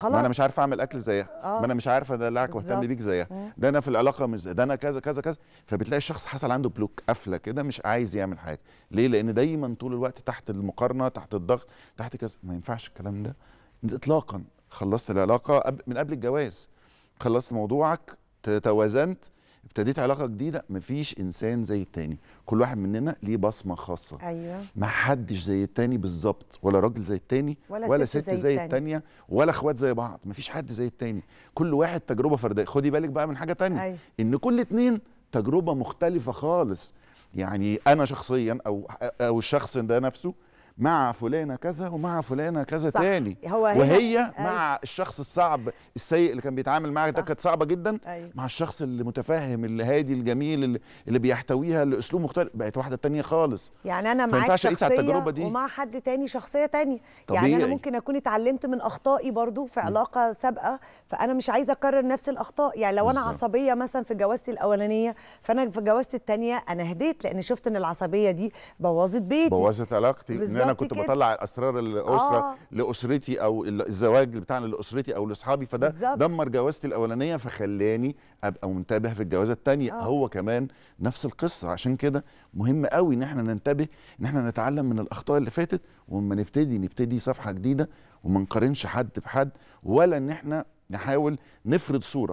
خلاص ما انا مش عارف اعمل اكل زيها آه. ما انا مش عارف ادلعك واهتم بيك زيها ده انا في العلاقه مش ده انا كذا كذا كذا فبتلاقي الشخص حصل عنده بلوك قفله كده مش عايز يعمل حاجه ليه لان دايما طول الوقت تحت المقارنه تحت الضغط تحت كذا ما ينفعش الكلام ده اطلاقا خلصت العلاقه من قبل الجواز خلصت موضوعك توازنت ابتديت علاقه جديده مفيش انسان زي التاني كل واحد مننا ليه بصمه خاصه ايوه ما حدش زي التاني بالظبط ولا راجل زي التاني ولا, ولا ست, ست زي, زي التانيه ولا اخوات زي بعض مفيش حد زي التاني كل واحد تجربه فرديه خدي بالك بقى من حاجه تانية أيوة. ان كل اتنين تجربه مختلفه خالص يعني انا شخصيا او او الشخص ده نفسه مع فلانه كذا ومع فلانه كذا صح. تاني هو وهي أيوة. مع الشخص الصعب السيء اللي كان بيتعامل معاها ده كانت صعبه جدا أي. أيوة. مع الشخص اللي متفاهم اللي هادي الجميل اللي, اللي بيحتويها لاسلوب مختلف بقت واحده تانية خالص يعني انا معاك شخصيه دي. ومع حد تاني شخصيه تانية طبيعي. يعني انا ممكن اكون اتعلمت من اخطائي برضو في علاقه م. سابقه فانا مش عايزه اكرر نفس الاخطاء يعني لو انا بالزبط. عصبيه مثلا في جوازتي الاولانيه فانا في جوازتي الثانيه انا هديت لان شفت ان العصبيه دي بوظت بيتي بوظت علاقتي بالزبط. انا كنت كده. بطلع اسرار الاسره آه. لاسرتي او الزواج بتاعنا لاسرتي او لاصحابي فده بالزبط. دمر جوازتي الاولانيه فخلاني ابقى منتبه في الجوازه الثانيه آه. هو كمان نفس القصه عشان كده مهم قوي ان احنا ننتبه ان احنا نتعلم من الاخطاء اللي فاتت وما نبتدي نبتدي صفحه جديده وما نقارنش حد بحد ولا ان احنا نحاول نفرض صوره